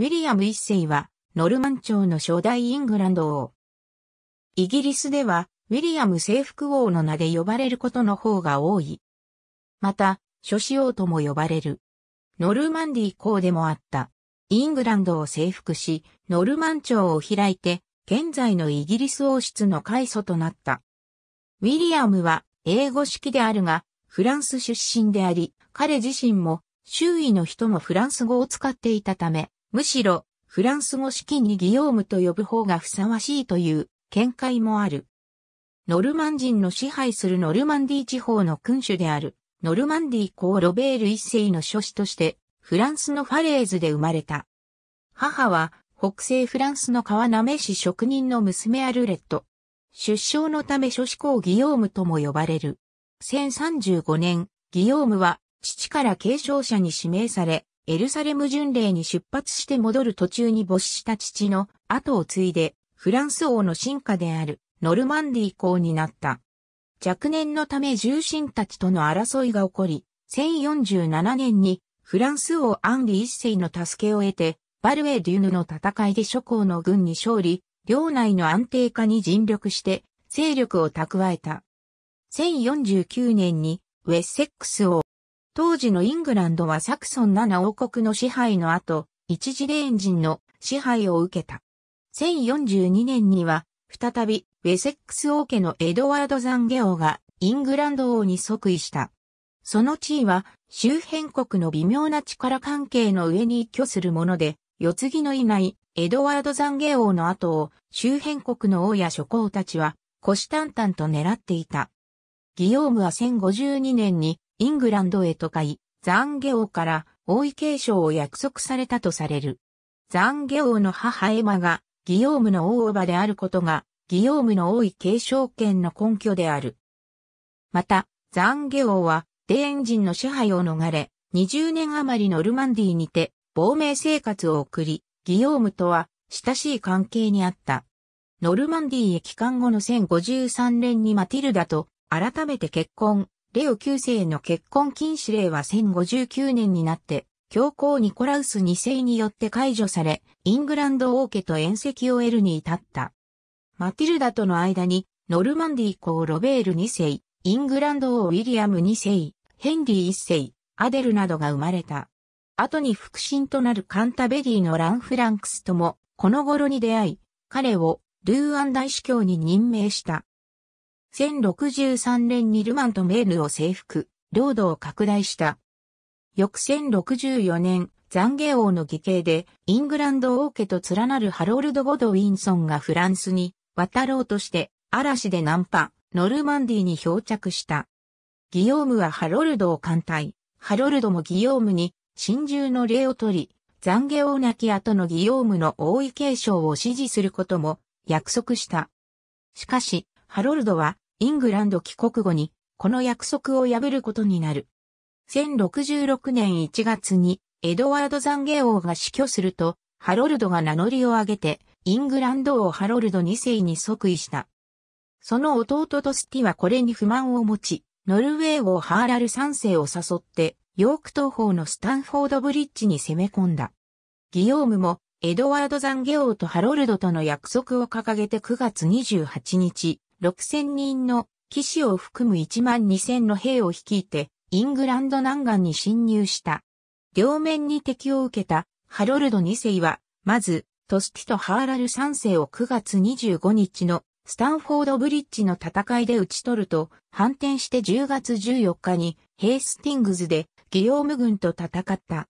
ウィリアム一世は、ノルマン朝の初代イングランド王。イギリスでは、ウィリアム征服王の名で呼ばれることの方が多い。また、諸子王とも呼ばれる。ノルマンディー公でもあった。イングランドを征服し、ノルマン朝を開いて、現在のイギリス王室の開祖となった。ウィリアムは英語式であるが、フランス出身であり、彼自身も周囲の人もフランス語を使っていたため、むしろ、フランス語式にギヨームと呼ぶ方がふさわしいという見解もある。ノルマン人の支配するノルマンディ地方の君主である、ノルマンディ公ロベール一世の諸子として、フランスのファレーズで生まれた。母は、北西フランスの川なめ市職人の娘アルレット。出生のため諸子公ギヨームとも呼ばれる。1035年、ギヨームは、父から継承者に指名され、エルサレム巡礼に出発して戻る途中に没した父の後を継いで、フランス王の進化であるノルマンディ公になった。若年のため重臣たちとの争いが起こり、1047年にフランス王アンリ一世の助けを得て、バルエ・デュヌの戦いで諸侯の軍に勝利、領内の安定化に尽力して勢力を蓄えた。1049年にウェッセックス王当時のイングランドはサクソン7王国の支配の後、一次レーン人の支配を受けた。1042年には、再び、ウェセックス王家のエドワード・ザンゲオが、イングランド王に即位した。その地位は、周辺国の微妙な力関係の上に居するもので、世継ぎのいないエドワード・ザンゲ王の後を周辺国の王や諸侯たちは虎視眈々と狙っていた。ギヨームは1052年にイングランドへと買い、ザンゲ王から王位継承を約束されたとされる。ザンゲ王の母エマが、ギヨームの王馬であることが、ギヨームの王位継承権の根拠である。また、ザンゲ王は、デーン人の支配を逃れ、20年余りのルマンディにて、亡命生活を送り、ギヨームとは、親しい関係にあった。ノルマンディへ帰還後の1053年にマティルダと、改めて結婚、レオ9世の結婚禁止令は1059年になって、教皇ニコラウス2世によって解除され、イングランド王家と縁石を得るに至った。マティルダとの間に、ノルマンディ公ロベール2世、イングランド王ウィリアム2世、ヘンリー1世、アデルなどが生まれた。後に腹心となるカンタベリーのラン・フランクスとも、この頃に出会い、彼をルーアン大司教に任命した。1063年にルマンとメールを征服、領土を拡大した。翌1064年、残ゲ王の義兄で、イングランド王家と連なるハロルド・ゴドウィンソンがフランスに渡ろうとして、嵐でンパ。ノルマンディに漂着した。ギヨームはハロルドを艦隊、ハロルドもギヨームに真珠の礼を取り、残ゲ王亡き後のギヨームの王位継承を支持することも約束した。しかし、ハロルドはイングランド帰国後に、この約束を破ることになる。1066年1月に、エドワード懺悔王が死去すると、ハロルドが名乗りを上げて、イングランド王ハロルド2世に即位した。その弟トスティはこれに不満を持ち、ノルウェー王ハーラル3世を誘って、ヨーク東方のスタンフォードブリッジに攻め込んだ。ギヨームも、エドワード懺悔王とハロルドとの約束を掲げて9月28日、6000人の騎士を含む1万2000の兵を率いて、イングランド南岸に侵入した。両面に敵を受けたハロルド2世は、まず、トスティとハーラル3世を9月25日のスタンフォードブリッジの戦いで討ち取ると、反転して10月14日にヘイスティングズでギヨーム軍と戦った。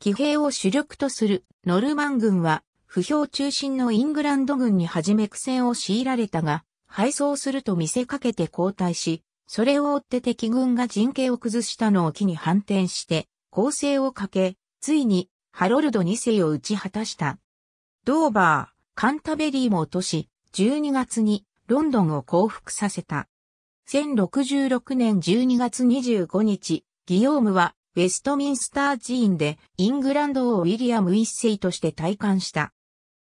騎兵を主力とするノルマン軍は、不評中心のイングランド軍に初め苦戦を強いられたが、敗走すると見せかけて後退し、それを追って敵軍が陣形を崩したのを機に反転して、攻勢をかけ、ついに、ハロルド2世を打ち果たした。ドーバー、カンタベリーも落とし、12月にロンドンを降伏させた。1066年12月25日、ギヨームはウェストミンスター寺院でイングランドをウィリアム一世として退官した。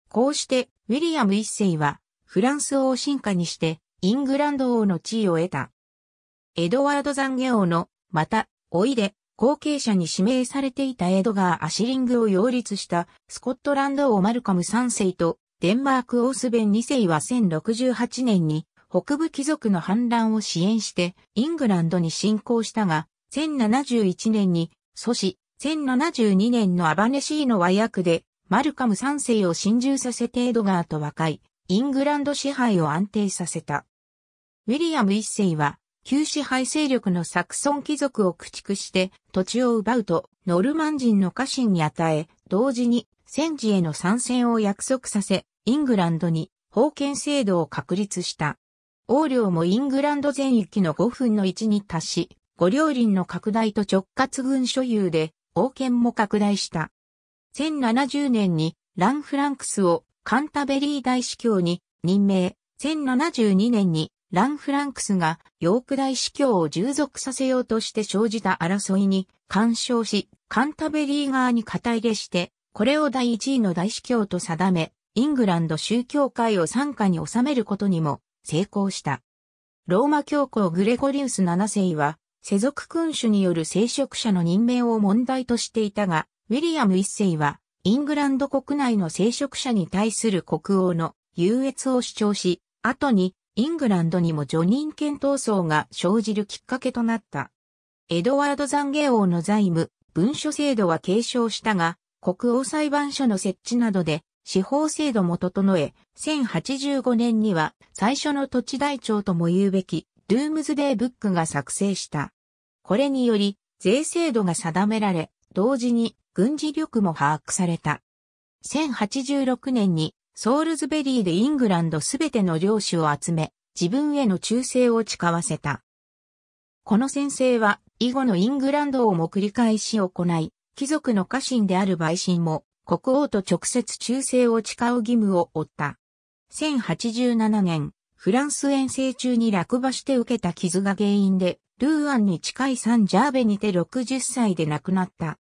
こうしてウィリアム一世はフランス王進化にして、イングランド王の地位を得た。エドワードンゲ王の、また、おいで、後継者に指名されていたエドガー・アシリングを擁立したスコットランド王マルカム3世とデンマーク王スベン2世は1068年に北部貴族の反乱を支援してイングランドに侵攻したが1071年に阻止1072年のアバネシーの和訳でマルカム3世を侵入させてエドガーと和解イングランド支配を安定させた。ウィリアム一世は、旧支配勢力のサクソン貴族を駆逐して土地を奪うと、ノルマン人の家臣に与え、同時に戦時への参戦を約束させ、イングランドに封建制度を確立した。王領もイングランド全域の5分の1に達し、五領林の拡大と直轄軍所有で、王権も拡大した。1070年にランフランクスをカンタベリー大司教に任命、1072年にラン・フランクスがヨーク大司教を従属させようとして生じた争いに干渉し、カンタベリー側に肩入れして、これを第一位の大司教と定め、イングランド宗教界を参加に収めることにも成功した。ローマ教皇グレゴリウス7世は、世俗君主による聖職者の任命を問題としていたが、ウィリアム1世は、イングランド国内の聖職者に対する国王の優越を主張し、後にイングランドにもジ人権闘争が生じるきっかけとなった。エドワード残下王の財務、文書制度は継承したが、国王裁判所の設置などで司法制度も整え、1085年には最初の土地台帳とも言うべき、ルームズデーブックが作成した。これにより、税制度が定められ、同時に軍事力も把握された。1086年にソールズベリーでイングランドすべての領主を集め、自分への忠誠を誓わせた。この先生は以後のイングランドをも繰り返し行い、貴族の家臣である陪臣も国王と直接忠誠を誓う義務を負った。1087年、フランス遠征中に落馬して受けた傷が原因で、ルーアンに近いサンジャーベにて60歳で亡くなった。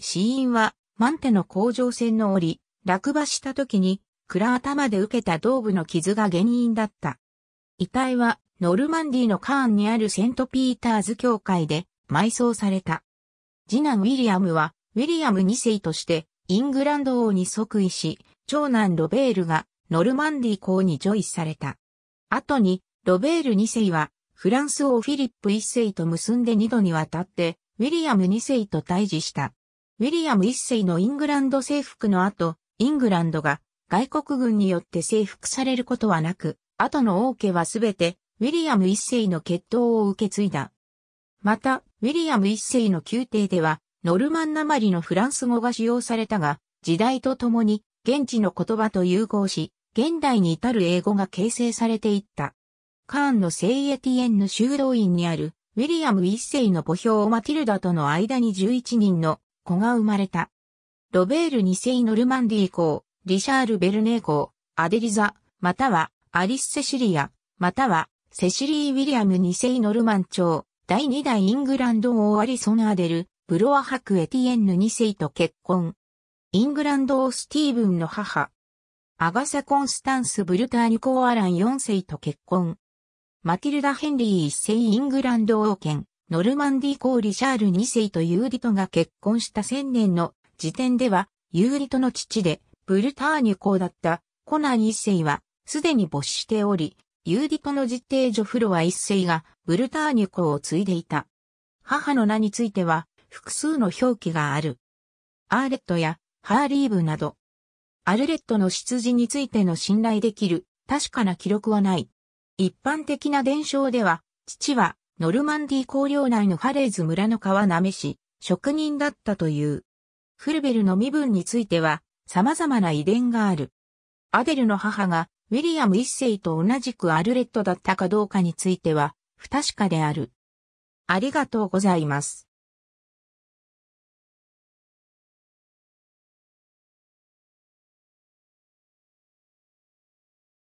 死因は、マンテの甲状腺の折、落馬した時に、暗頭で受けた頭部の傷が原因だった。遺体は、ノルマンディのカーンにあるセントピーターズ教会で埋葬された。次男ウィリアムは、ウィリアム2世として、イングランド王に即位し、長男ロベールが、ノルマンディ公にジョイされた。後に、ロベール2世は、フランス王フィリップ1世と結んで2度にわたって、ウィリアム2世と対峙した。ウィリアム一世のイングランド征服の後、イングランドが外国軍によって征服されることはなく、後の王家はすべてウィリアム一世の血統を受け継いだ。また、ウィリアム一世の宮廷では、ノルマンなまりのフランス語が使用されたが、時代とともに現地の言葉と融合し、現代に至る英語が形成されていった。カーンの聖エティエンヌ修道院にあるウィリアム一世の墓標マティルダとの間に11人の子が生まれた。ロベール2世ノルマンディー公、リシャール・ベルネー公、アデリザ、またはアリス・セシリア、またはセシリー・ウィリアム2世ノルマン朝、第2代イングランド王アリソン・アデル、ブロアク・エティエンヌ2世と結婚。イングランド王スティーブンの母、アガサ・コンスタンス・ブルターニュ・コーアラン4世と結婚。マティルダ・ヘンリー1世イングランド王権、ノルマンディ公リシャール2世とユーリトが結婚した1000年の時点では、ユーリトの父で、ブルターニュ公だったコナン1世は、すでに没しており、ユーリトの実弟女フロア1世がブルターニュ公を継いでいた。母の名については、複数の表記がある。アーレットやハーリーブなど、アルレットの出自についての信頼できる確かな記録はない。一般的な伝承では、父はノルマンディー公領内のファレーズ村の川なめし、職人だったという。フルベルの身分については、様々な遺伝がある。アデルの母が、ウィリアム一世と同じくアルレットだったかどうかについては、不確かである。ありがとうございます。